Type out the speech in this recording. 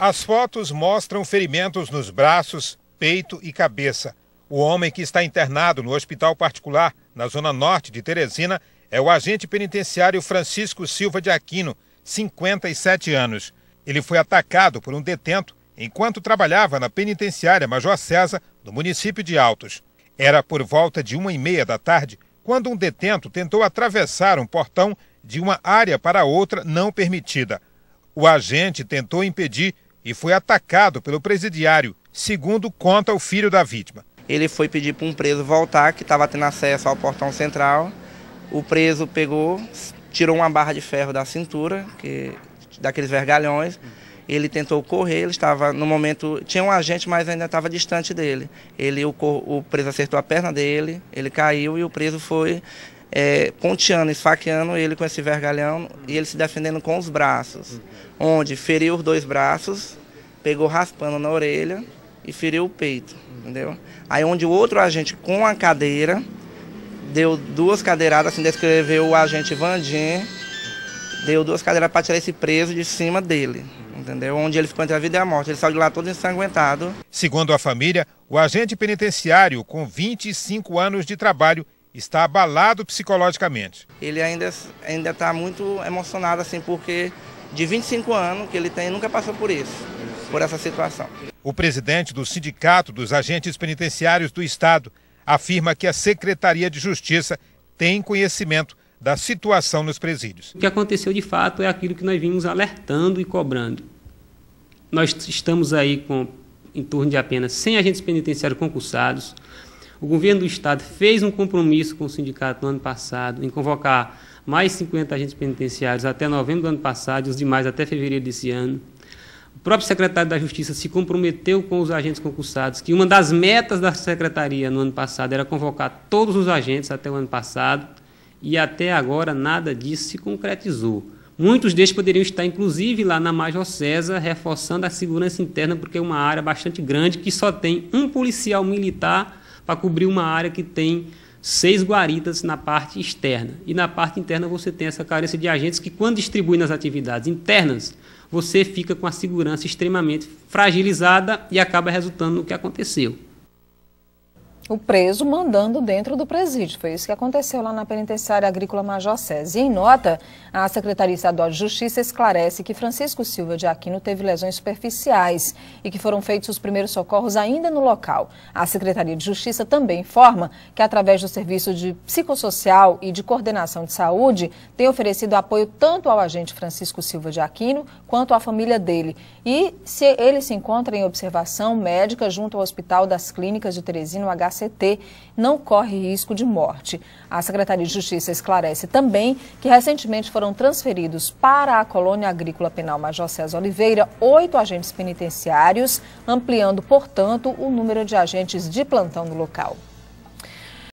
As fotos mostram ferimentos nos braços, peito e cabeça. O homem que está internado no hospital particular, na zona norte de Teresina, é o agente penitenciário Francisco Silva de Aquino, 57 anos. Ele foi atacado por um detento enquanto trabalhava na penitenciária Major César, no município de Altos. Era por volta de uma e meia da tarde quando um detento tentou atravessar um portão de uma área para outra não permitida. O agente tentou impedir e foi atacado pelo presidiário, segundo conta o filho da vítima. Ele foi pedir para um preso voltar, que estava tendo acesso ao portão central. O preso pegou, tirou uma barra de ferro da cintura, que, daqueles vergalhões. Ele tentou correr, ele estava no momento. Tinha um agente, mas ainda estava distante dele. Ele, o, o preso acertou a perna dele, ele caiu e o preso foi é, ponteando, esfaqueando ele com esse vergalhão e ele se defendendo com os braços, onde feriu os dois braços pegou raspando na orelha e feriu o peito, entendeu? Aí onde o outro agente com a cadeira deu duas cadeiradas, assim descreveu o agente Vandim, deu duas cadeiras para tirar esse preso de cima dele, entendeu? Onde ele ficou entre a vida e a morte. Ele saiu de lá todo ensanguentado. Segundo a família, o agente penitenciário, com 25 anos de trabalho, está abalado psicologicamente. Ele ainda ainda está muito emocionado assim porque de 25 anos que ele tem nunca passou por isso por essa situação. O presidente do Sindicato dos Agentes Penitenciários do Estado afirma que a Secretaria de Justiça tem conhecimento da situação nos presídios. O que aconteceu de fato é aquilo que nós vimos alertando e cobrando. Nós estamos aí com em torno de apenas 100 agentes penitenciários concursados. O governo do estado fez um compromisso com o sindicato no ano passado em convocar mais 50 agentes penitenciários até novembro do ano passado e os demais até fevereiro desse ano. O próprio secretário da Justiça se comprometeu com os agentes concursados que uma das metas da secretaria no ano passado era convocar todos os agentes até o ano passado e até agora nada disso se concretizou. Muitos deles poderiam estar, inclusive, lá na Major César, reforçando a segurança interna, porque é uma área bastante grande que só tem um policial militar para cobrir uma área que tem seis guaritas na parte externa. E na parte interna você tem essa carência de agentes que, quando distribuem nas atividades internas, você fica com a segurança extremamente fragilizada e acaba resultando no que aconteceu o preso mandando dentro do presídio. Foi isso que aconteceu lá na penitenciária agrícola Major César. E em nota, a Secretaria Estadual de Justiça esclarece que Francisco Silva de Aquino teve lesões superficiais e que foram feitos os primeiros socorros ainda no local. A Secretaria de Justiça também informa que, através do Serviço de Psicossocial e de Coordenação de Saúde, tem oferecido apoio tanto ao agente Francisco Silva de Aquino quanto à família dele. E se ele se encontra em observação médica junto ao Hospital das Clínicas de Teresino HC ACT não corre risco de morte. A Secretaria de Justiça esclarece também que recentemente foram transferidos para a Colônia Agrícola Penal Major César Oliveira oito agentes penitenciários, ampliando, portanto, o número de agentes de plantão no local.